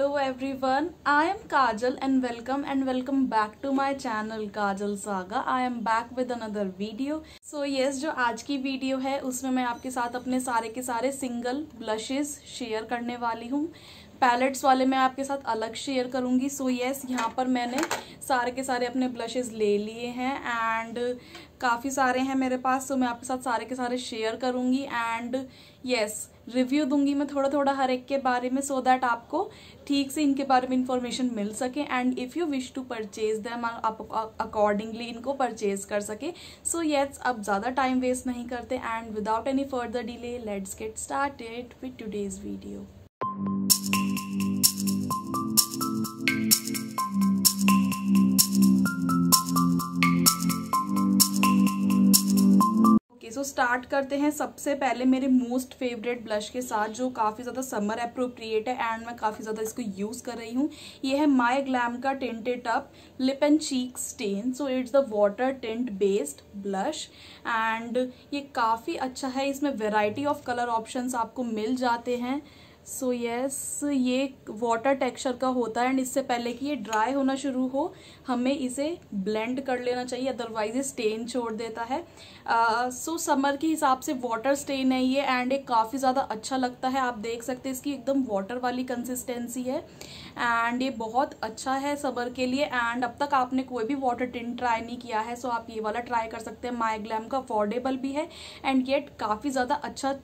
Hello everyone I am Kajal and welcome and welcome back to my channel Kajal saga I am back with another video so yes जो आज की video है उसमें मैं आपके साथ अपने सारे के सारे सिंगल ब्लशेस शेयर करने वाली हूँ पैलेट्स वाले मैं आपके साथ अलग शेयर करूंगी सो यस यहाँ पर मैंने सारे के सारे अपने ब्लशेज़ ले लिए हैं एंड काफ़ी सारे हैं मेरे पास सो so मैं आपके साथ सारे के सारे शेयर करूँगी एंड यस रिव्यू दूंगी मैं थोड़ा थोड़ा हर एक के बारे में सो so दैट आपको ठीक से इनके बारे में इंफॉर्मेशन मिल सके and if you wish to purchase them आप अकॉर्डिंगली इनको परचेज कर सके सो so येस yes, अब ज़्यादा टाइम वेस्ट नहीं करते and without any further delay let's get start with today's video so so, start करते हैं सबसे पहले मेरे मोस्ट फेवरेट ब्लश के साथ जो काफ़ी ज़्यादा समर अप्रोप्रिएट है एंड मैं काफ़ी ज़्यादा इसको यूज़ कर रही हूँ ये है माई ग्लैम का tinted up lip and cheek stain so it's the water tint based blush and ये काफ़ी अच्छा है इसमें वेराइटी ऑफ कलर ऑप्शन आपको मिल जाते हैं सो so येस yes, ये वाटर टेक्सचर का होता है एंड इससे पहले कि ये ड्राई होना शुरू हो हमें इसे ब्लेंड कर लेना चाहिए अदरवाइज ये स्टेन छोड़ देता है सो uh, समर so के हिसाब से वाटर स्टेन है ये एंड ये काफ़ी ज़्यादा अच्छा लगता है आप देख सकते हैं इसकी एकदम वाटर वाली कंसिस्टेंसी है एंड ये बहुत अच्छा है समर के लिए एंड अब तक आपने कोई भी वाटर टिन ट्राई नहीं किया है सो so आप ये वाला ट्राई कर सकते हैं माइग्लैम का अफोर्डेबल भी है एंड येट काफ़ी ज़्यादा अच्छा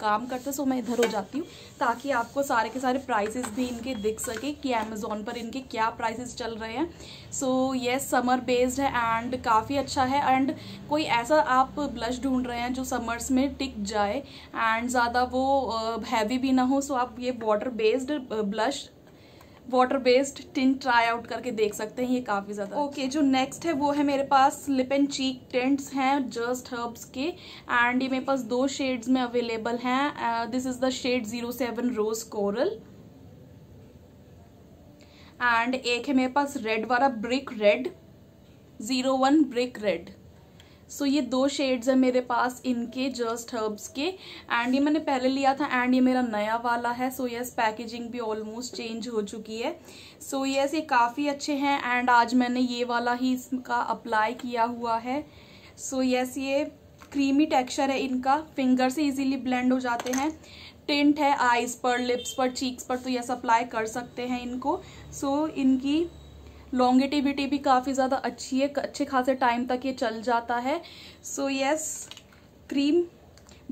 काम करते सो मैं इधर हो जाती हूँ ताकि आपको सारे के सारे प्राइसेस भी इनके दिख सके कि अमेज़ोन पर इनके क्या प्राइसेस चल रहे हैं सो ये समर बेस्ड है एंड काफ़ी अच्छा है एंड कोई ऐसा आप ब्लश ढूंढ रहे हैं जो समर्स में टिक जाए एंड ज़्यादा वो हैवी भी ना हो सो आप ये water based blush water based tint try out करके देख सकते हैं ये काफ़ी ज़्यादा ओके अच्छा okay, जो नेक्स्ट है वो है मेरे पास लिप एंड चीक टिंट्स हैं जस्ट हर्ब्स के एंड ये मेरे पास दो शेड्स में अवेलेबल हैं this is the shade zero seven rose coral and एक है मेरे पास रेड वाला brick red zero one brick red so so, ये दो शेड्स हैं मेरे पास इनके जस्ट हर्ब्स के एंड ये मैंने पहले लिया था एंड ये मेरा नया वाला है सो यस पैकेजिंग भी ऑलमोस्ट चेंज हो चुकी है सो so, यस ये काफ़ी अच्छे हैं एंड आज मैंने ये वाला ही इसका अप्लाई किया हुआ है सो so, यस ये क्रीमी टेक्सचर है इनका फिंगर से इजीली ब्लेंड हो जाते हैं टेंट है आइज पर लिप्स पर चीक्स पर तो यस अप्लाई कर सकते हैं इनको सो so, इनकी लॉन्गेटिविटी भी काफ़ी ज़्यादा अच्छी है अच्छे खासे टाइम तक ये चल जाता है सो yes, क्रीम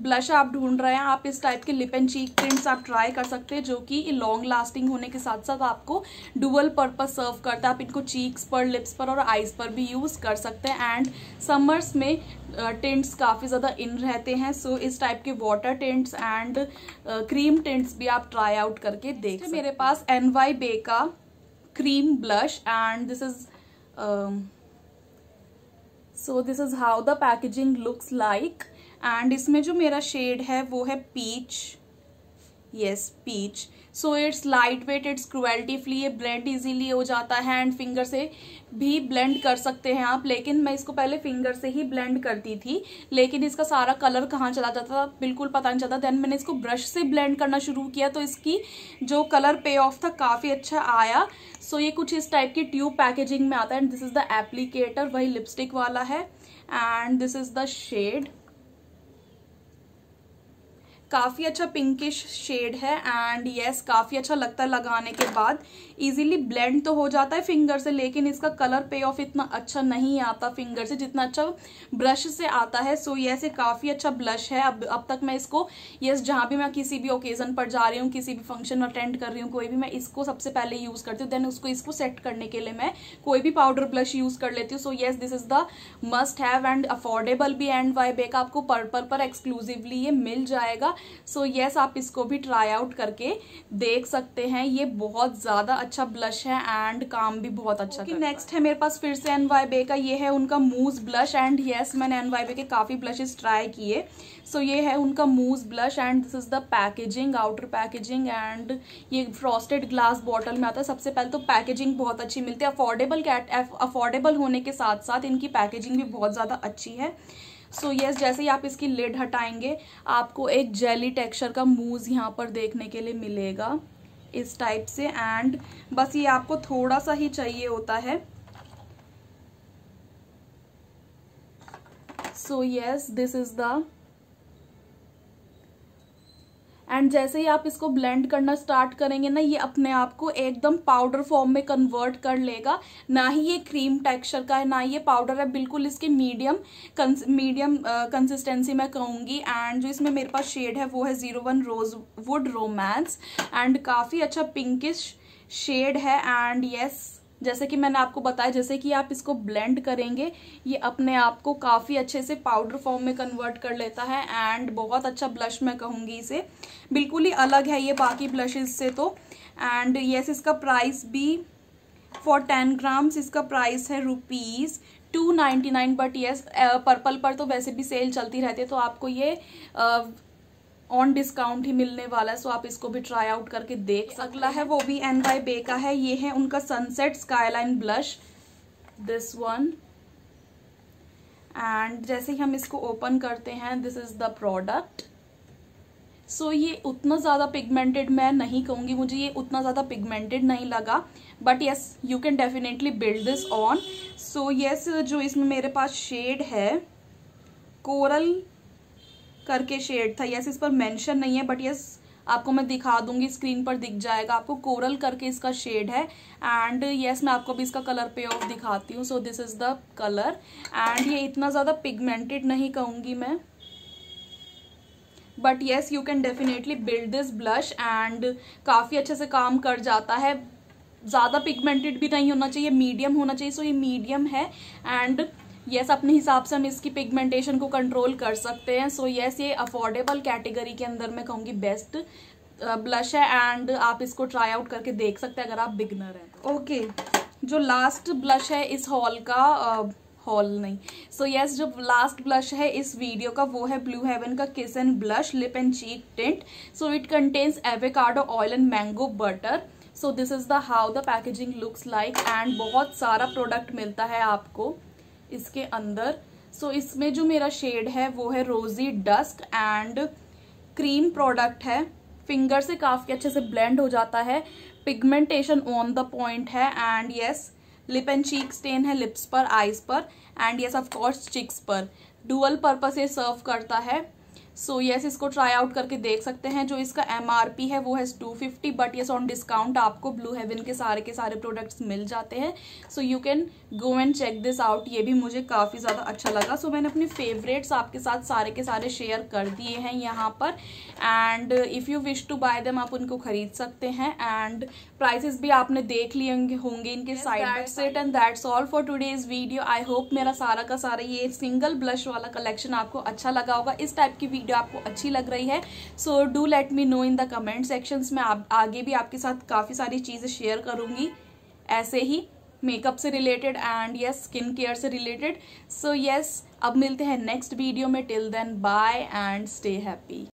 ब्लश आप ढूंढ रहे हैं आप इस टाइप के लिप एंड चीक क्रीम्स आप ट्राई कर सकते हैं जो कि लॉन्ग लास्टिंग होने के साथ साथ आपको डुअल पर्पज सर्व करता है आप इनको चीक्स पर लिप्स पर और आइज पर भी यूज़ कर सकते हैं एंड समर्स में टेंट्स काफ़ी ज़्यादा इन रहते हैं सो so, इस टाइप के water tints and cream tints भी आप ट्राई आउट करके देख अच्छा, मेरे पास एन वाई बे का cream blush and this is um, so this is how the packaging looks like and isme jo mera shade hai wo hai peach yes peach so it's lightweight it's cruelty ये blend easily हो जाता है and finger से भी blend कर सकते हैं आप लेकिन मैं इसको पहले फिंगर से ही ब्लेंड करती थी लेकिन इसका सारा कलर कहाँ चला जाता था बिल्कुल पता नहीं चलता देन मैंने इसको ब्रश से ब्लेंड करना शुरू किया तो इसकी जो कलर पे ऑफ था काफ़ी अच्छा आया सो so, ये कुछ इस टाइप की ट्यूब पैकेजिंग में आता है and this is the applicator वही लिपस्टिक वाला है and this is the shade काफ़ी अच्छा पिंकिश शेड है एंड येस yes, काफ़ी अच्छा लगता है लगाने के बाद इजीली ब्लेंड तो हो जाता है फिंगर से लेकिन इसका कलर पे ऑफ इतना अच्छा नहीं आता फिंगर से जितना अच्छा ब्रश से आता है सो so, येस yes, ये काफ़ी अच्छा ब्लश है अब अब तक मैं इसको येस yes, जहाँ भी मैं किसी भी ओकेज़न पर जा रही हूँ किसी भी फंक्शन अटेंड कर रही हूँ कोई भी मैं इसको सबसे पहले यूज़ करती हूँ देन उसको इसको सेट करने के लिए मैं कोई भी पाउडर ब्लश यूज़ कर लेती हूँ so yes this is the must have and affordable भी एंड वाई बेक आपको पर्पल पर एक्सक्लूसिवली ये मिल जाएगा सो so, यस yes, आप इसको भी ट्राई आउट करके देख सकते हैं ये बहुत ज़्यादा अच्छा ब्लश है एंड काम भी बहुत अच्छा okay, नेक्स्ट है मेरे पास फिर से एन वाई बे का ये है उनका मूज ब्लश एंड येस मैंने एन वाई बे के काफ़ी ब्लशेस ट्राई किए सो ये है उनका mousse blush and this is the packaging outer packaging and ये फ्रॉस्टेड ग्लास बॉटल में आता है सबसे पहले तो पैकेजिंग बहुत अच्छी मिलती है अफोर्डेबल कैट अफोर्डेबल होने के साथ साथ इनकी पैकेजिंग भी बहुत ज़्यादा अच्छी है सो so, येस yes, जैसे ही आप इसकी लिड हटाएंगे आपको एक जेली टेक्सचर का मूज यहाँ पर देखने के लिए मिलेगा इस टाइप से एंड बस ये आपको थोड़ा सा ही चाहिए होता है so yes this is the and जैसे ही आप इसको ब्लेंड करना स्टार्ट करेंगे ना ये अपने आप को एकदम पाउडर फॉर्म में कन्वर्ट कर लेगा ना ही ये क्रीम टेक्सचर का है ना ये पाउडर है बिल्कुल इसके मीडियम मीडियम कंसिस्टेंसी मैं कहूँगी एंड जो इसमें मेरे पास शेड है वो है zero one rose wood romance and काफ़ी अच्छा पिंकिश शेड है एंड येस yes, जैसे कि मैंने आपको बताया जैसे कि आप इसको ब्लेंड करेंगे ये अपने आप को काफ़ी अच्छे से पाउडर फॉर्म में कन्वर्ट कर लेता है एंड बहुत अच्छा ब्लश मैं कहूँगी इसे बिल्कुल ही अलग है ये बाकी ब्लशेज से तो एंड येस इसका प्राइस भी फॉर टेन ग्राम्स इसका प्राइस है rupees two ninety nine but yes Purplle पर तो वैसे भी सेल चलती रहती है तो आपको ये ऑन डिस्काउंट ही मिलने वाला है सो आप इसको भी ट्राई आउट करके देख सकते अगला है वो भी एन वाई बे का है ये है उनका sunset skyline blush this one and जैसे ही हम इसको ओपन करते हैं this is the product so ये उतना ज़्यादा पिगमेंटेड मैं नहीं कहूंगी मुझे ये उतना ज़्यादा पिगमेंटेड नहीं लगा but yes you can definitely build this on so yes जो इसमें मेरे पास शेड है कोरल करके शेड था यस इस पर मेंशन नहीं है बट यस आपको मैं दिखा दूंगी स्क्रीन पर दिख जाएगा आपको कोरल करके इसका शेड है एंड यस yes, मैं आपको भी इसका कलर पे ऑफ दिखाती हूँ so this is the colour and ये इतना ज़्यादा पिगमेंटेड नहीं कहूँगी मैं but yes you can definitely build this blush and काफ़ी अच्छे से काम कर जाता है ज़्यादा पिगमेंटेड भी नहीं होना चाहिए मीडियम होना चाहिए सो so ये मीडियम है एंड येस अपने हिसाब से हम इसकी पिगमेंटेशन को कंट्रोल कर सकते हैं सो यस ये अफोर्डेबल कैटेगरी के अंदर मैं कहूँगी बेस्ट ब्लश है एंड आप इसको ट्राई आउट करके देख सकते हैं अगर आप बिगनर हैं ओके तो। okay, जो लास्ट ब्लश है इस हॉल का हॉल नहीं सो so, यस yes, जो लास्ट ब्लश है इस वीडियो का वो है ब्लू हेवन का kiss and blush lip and cheek tint so it contains avocado oil and mango butter so this is the how the packaging looks like and बहुत सारा product मिलता है आपको इसके अंदर सो so, इसमें जो मेरा शेड है वो है rosy dust and cream product है फिंगर से काफ़ी अच्छे से ब्लेंड हो जाता है पिगमेंटेशन ऑन द पॉइंट है and yes lip and cheek stain है लिप्स पर आइज पर एंड यस ऑफकोर्स चिक्स पर डुअल पर्पज ये सर्व करता है सो so, येस yes, इसको ट्राई आउट करके देख सकते हैं जो इसका एम है वो है two fifty but yes on discount आपको ब्लू हेवन के सारे के सारे प्रोडक्ट्स मिल जाते हैं so you can go and check this out ये भी मुझे काफ़ी ज़्यादा अच्छा लगा सो so, मैंने अपने फेवरेट्स आपके साथ सारे के सारे शेयर कर दिए हैं यहाँ पर and if you wish to buy them आप उनको खरीद सकते हैं एंड प्राइसेस भी आपने देख लिए होंगे इनके साइड सेट and that's all for today's video I hope मेरा सारा का सारा ये सिंगल ब्लश वाला कलेक्शन आपको अच्छा लगा होगा इस टाइप की वीडियो आपको अच्छी लग रही है so do let me know in the comment section में आप आगे भी आपके साथ काफ़ी सारी चीज़ें शेयर करूँगी ऐसे ही मेकअप से related and yes skin care से रिलेटेड सो यस अब मिलते हैं नेक्स्ट वीडियो में till then bye and stay happy